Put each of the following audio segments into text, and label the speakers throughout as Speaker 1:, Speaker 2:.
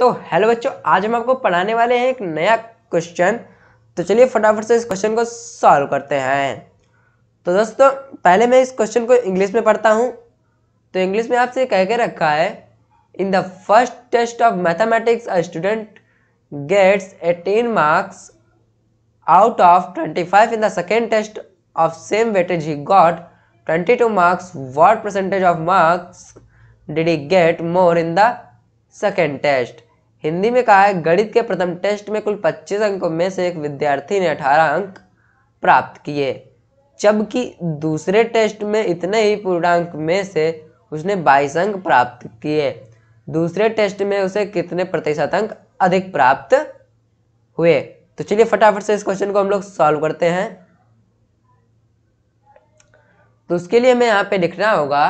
Speaker 1: तो हेलो बच्चों आज हम आपको पढ़ाने वाले हैं एक नया क्वेश्चन तो चलिए फटाफट से इस क्वेश्चन को सॉल्व करते हैं तो दोस्तों पहले मैं इस क्वेश्चन को इंग्लिश में पढ़ता हूँ तो इंग्लिश में आपसे कह के रखा है in the first test of mathematics a student gets eighteen marks out of twenty five in the second test of same weightage he got twenty two marks what percentage of marks did he get more in the second test Hindi में कहा है गणित के प्रथम test में कुल 25 अंकों में से एक विद्यार्थी ने 18 अंक प्राप्त किए जबकि दूसरे टेस्ट में इतने ही पूर्णांक में से उसने 22 अंक प्राप्त किए दूसरे टेस्ट में उसे कितने प्रतिशत अंक अधिक प्राप्त हुए तो चलिए फटाफट से इस क्वेश्चन को हम लोग सॉल्व करते हैं तो उसके लिए हमें यहाँ पे लिखना होगा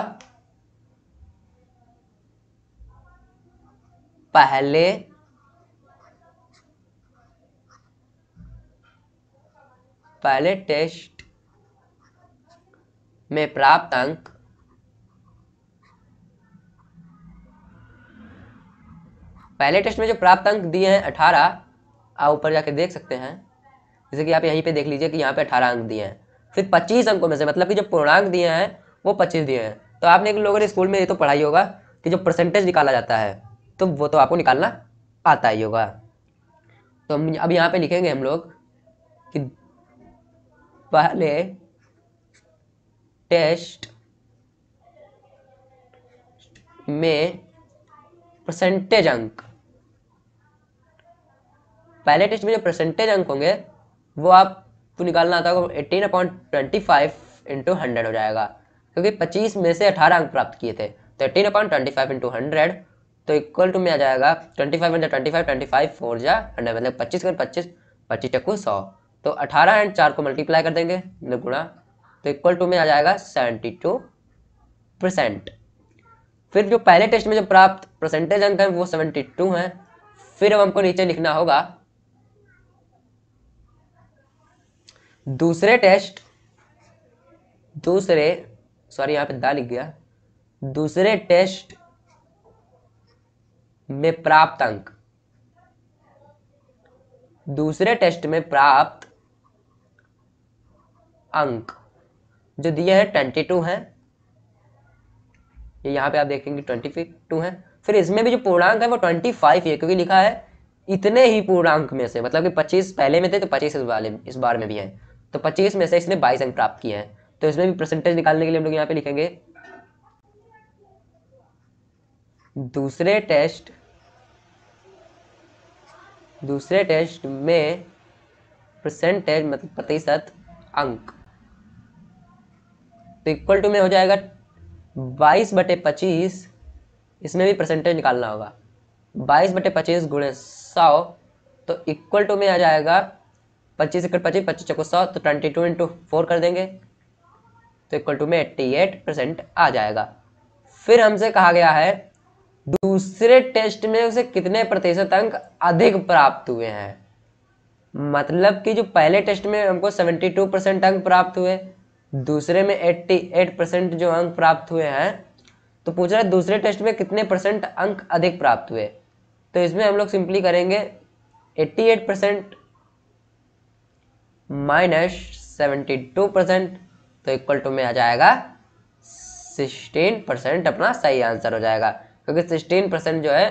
Speaker 1: पहले पहले टेस्ट में प्राप्त अंक पहले टेस्ट में जो प्राप्त अंक दिए हैं अठारह आप ऊपर जाके देख सकते हैं जैसे कि आप यहीं पे देख लीजिए कि यहाँ पे अठारह अंक दिए हैं फिर पच्चीस अंकों में से मतलब कि जो पूर्णांक दिए हैं वो पच्चीस दिए हैं तो आपने लोगों ने स्कूल में ये तो पढ़ाई होगा कि जो परसेंटेज निकाला जाता है तो वो तो आपको निकालना आता ही होगा तो हम अब यहाँ पे लिखेंगे हम लोग कि पहले टेस्ट में परसेंटेज अंक पहले टेस्ट में जो परसेंटेज अंक होंगे वो आपको निकालना आता होगा eighteen upon twenty five into hundred हो जाएगा क्योंकि पच्चीस में से अठारह अंक प्राप्त किए थे तो eighteen upon twenty five into hundred तो इक्वल टू में आ जाएगा twenty five into twenty five twenty five four जा हंड्रेड मतलब पच्चीस कर पच्चीस पच्चीस टक्कू सौ तो अठारह एंड चार को मल्टीप्लाई कर देंगे मतलब गुणा तो इक्वल टू में आ जाएगा सेवेंटी टू परसेंट फिर जो पहले टेस्ट में जो प्राप्त परसेंटेज अंक है वो सेवेंटी टू है फिर अब हमको नीचे लिखना होगा दूसरे टेस्ट दूसरे सॉरी यहाँ पे दा लिख गया दूसरे टेस्ट में प्राप्त अंक दूसरे टेस्ट में प्राप्त अंक जो दिए हैं ट्वेंटी टू है ये यहाँ पे आप देखेंगे ट्वेंटी टू है फिर इसमें भी जो पूर्णांक है वो ट्वेंटी फाइव है क्योंकि लिखा है इतने ही पूर्णांक में से मतलब कि पच्चीस पहले में थे तो पच्चीस इस वाले इस बार में भी है तो पच्चीस में से इसने बाईस अंक प्राप्त किए हैं तो इसमें भी परसेंटेज निकालने के लिए हम लोग यहाँ पे लिखेंगे दूसरे टेस्ट दूसरे टेस्ट में परसेंटेज मतलब प्रतिशत अंक तो इक्वल टू में हो जाएगा बाईस बटे पच्चीस इसमें भी परसेंटेज निकालना होगा बाईस बटे पच्चीस गुणे सौ तो इक्वल टू में आ जाएगा पच्चीस इक्वल पच्चीस पच्चीस चौको सौ तो ट्वेंटी टू इंटू फोर कर देंगे तो इक्वल टू में एट्टी एट परसेंट आ जाएगा फिर हमसे कहा गया है दूसरे टेस्ट में उसे कितने प्रतिशत अंक अधिक प्राप्त हुए हैं मतलब कि जो पहले टेस्ट में हमको 72 परसेंट अंक प्राप्त हुए दूसरे में 88 परसेंट जो अंक प्राप्त हुए हैं तो पूछ रहा है दूसरे टेस्ट में कितने परसेंट अंक अधिक प्राप्त हुए तो इसमें हम लोग सिंपली करेंगे 88 percent minus seventy two percent तो इक्वल टू में आ जाएगा सिक्सटीन परसेंट अपना सही आंसर हो जाएगा क्योंकि सिक्सटीन परसेंट जो है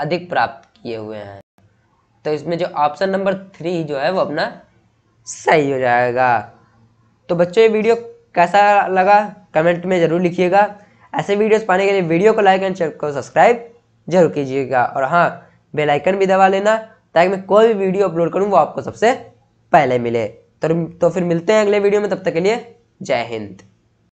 Speaker 1: अधिक प्राप्त किए हुए हैं तो इसमें जो ऑप्शन नंबर थ्री जो है वो अपना सही हो जाएगा तो बच्चों ये वीडियो कैसा लगा कमेंट में ज़रूर लिखिएगा ऐसे वीडियोस पाने के लिए वीडियो को लाइक एंड चैनल को सब्सक्राइब जरूर कीजिएगा और हाँ बेलाइकन भी दबा लेना ताकि मैं कोई भी वीडियो अपलोड करूँ वो आपको सबसे पहले मिले तो तो फिर मिलते हैं अगले वीडियो में तब तक के लिए जय हिंद